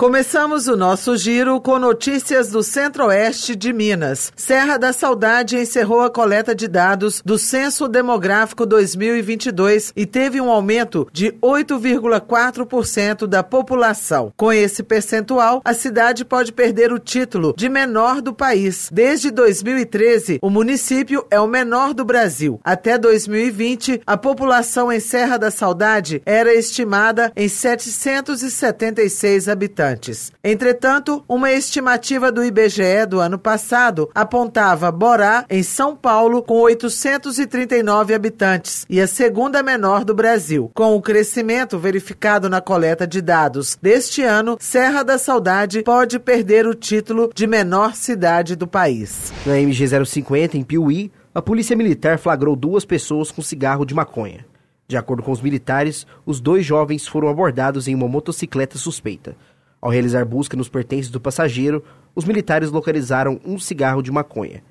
Começamos o nosso giro com notícias do Centro-Oeste de Minas. Serra da Saudade encerrou a coleta de dados do Censo Demográfico 2022 e teve um aumento de 8,4% da população. Com esse percentual, a cidade pode perder o título de menor do país. Desde 2013, o município é o menor do Brasil. Até 2020, a população em Serra da Saudade era estimada em 776 habitantes habitantes. Entretanto, uma estimativa do IBGE do ano passado apontava Borá, em São Paulo, com 839 habitantes e a segunda menor do Brasil. Com o crescimento verificado na coleta de dados deste ano, Serra da Saudade pode perder o título de menor cidade do país. Na MG 050, em Piuí, a polícia militar flagrou duas pessoas com cigarro de maconha. De acordo com os militares, os dois jovens foram abordados em uma motocicleta suspeita. Ao realizar busca nos pertences do passageiro, os militares localizaram um cigarro de maconha.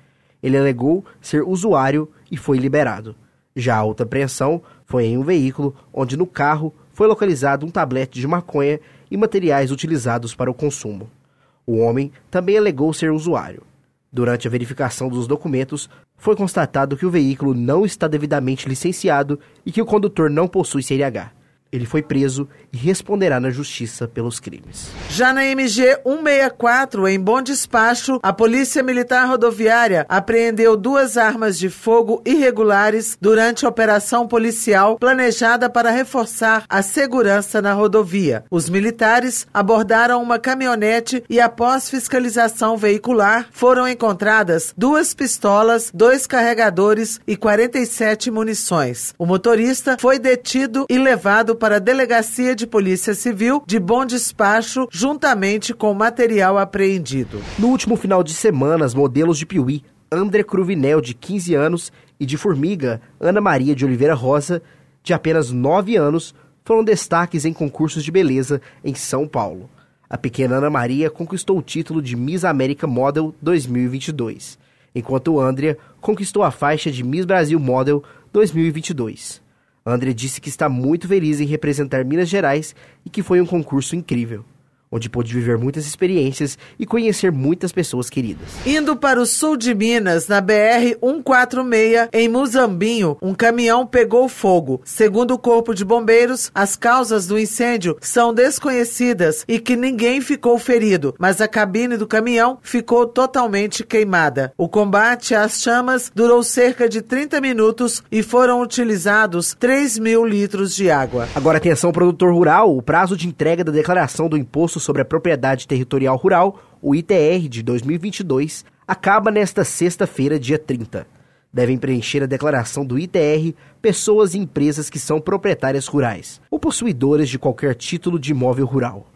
Ele alegou ser usuário e foi liberado. Já a outra apreensão foi em um veículo, onde no carro foi localizado um tablete de maconha e materiais utilizados para o consumo. O homem também alegou ser usuário. Durante a verificação dos documentos, foi constatado que o veículo não está devidamente licenciado e que o condutor não possui CNH. Ele foi preso e responderá na justiça pelos crimes. Já na MG 164, em Bom Despacho, a Polícia Militar Rodoviária apreendeu duas armas de fogo irregulares durante a operação policial planejada para reforçar a segurança na rodovia. Os militares abordaram uma caminhonete e, após fiscalização veicular, foram encontradas duas pistolas, dois carregadores e 47 munições. O motorista foi detido e levado para a Delegacia de Polícia Civil de Bom Despacho, juntamente com material apreendido. No último final de semana, os modelos de Piuí, André Cruvinel, de 15 anos, e de Formiga, Ana Maria de Oliveira Rosa, de apenas 9 anos, foram destaques em concursos de beleza em São Paulo. A pequena Ana Maria conquistou o título de Miss América Model 2022, enquanto Andrea conquistou a faixa de Miss Brasil Model 2022. André disse que está muito feliz em representar Minas Gerais e que foi um concurso incrível onde pôde viver muitas experiências e conhecer muitas pessoas queridas. Indo para o sul de Minas, na BR 146, em Muzambinho, um caminhão pegou fogo. Segundo o Corpo de Bombeiros, as causas do incêndio são desconhecidas e que ninguém ficou ferido, mas a cabine do caminhão ficou totalmente queimada. O combate às chamas durou cerca de 30 minutos e foram utilizados 3 mil litros de água. Agora atenção, produtor rural, o prazo de entrega da declaração do imposto sobre a Propriedade Territorial Rural, o ITR de 2022, acaba nesta sexta-feira, dia 30. Devem preencher a declaração do ITR pessoas e empresas que são proprietárias rurais ou possuidoras de qualquer título de imóvel rural.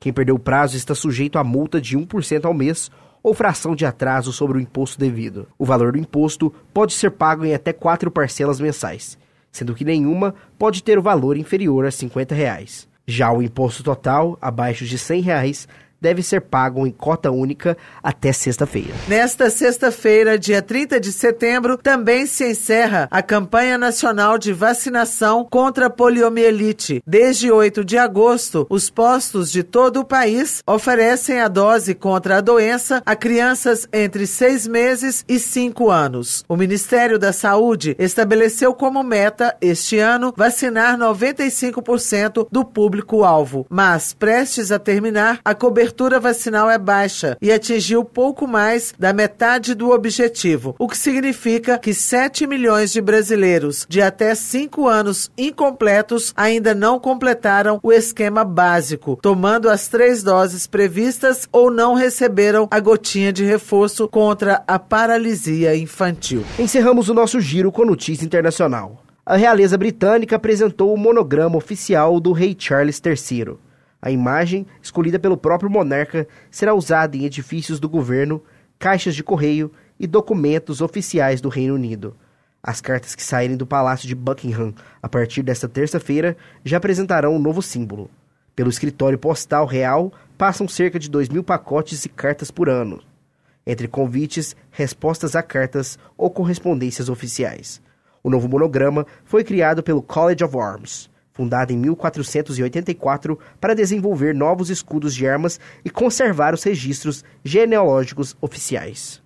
Quem perdeu o prazo está sujeito a multa de 1% ao mês ou fração de atraso sobre o imposto devido. O valor do imposto pode ser pago em até quatro parcelas mensais, sendo que nenhuma pode ter o valor inferior a R$ 50. Reais. Já o imposto total, abaixo de R$ reais, deve ser pago em cota única até sexta-feira. Nesta sexta-feira, dia 30 de setembro, também se encerra a campanha nacional de vacinação contra a poliomielite. Desde 8 de agosto, os postos de todo o país oferecem a dose contra a doença a crianças entre seis meses e cinco anos. O Ministério da Saúde estabeleceu como meta este ano vacinar 95% do público-alvo, mas prestes a terminar, a cobertura cobertura vacinal é baixa e atingiu pouco mais da metade do objetivo, o que significa que 7 milhões de brasileiros de até 5 anos incompletos ainda não completaram o esquema básico, tomando as três doses previstas ou não receberam a gotinha de reforço contra a paralisia infantil. Encerramos o nosso giro com notícia internacional. A realeza britânica apresentou o monograma oficial do rei Charles III. A imagem, escolhida pelo próprio monarca, será usada em edifícios do governo, caixas de correio e documentos oficiais do Reino Unido. As cartas que saírem do Palácio de Buckingham a partir desta terça-feira já apresentarão um novo símbolo. Pelo escritório postal real passam cerca de 2 mil pacotes e cartas por ano, entre convites, respostas a cartas ou correspondências oficiais. O novo monograma foi criado pelo College of Arms, fundada em 1484 para desenvolver novos escudos de armas e conservar os registros genealógicos oficiais.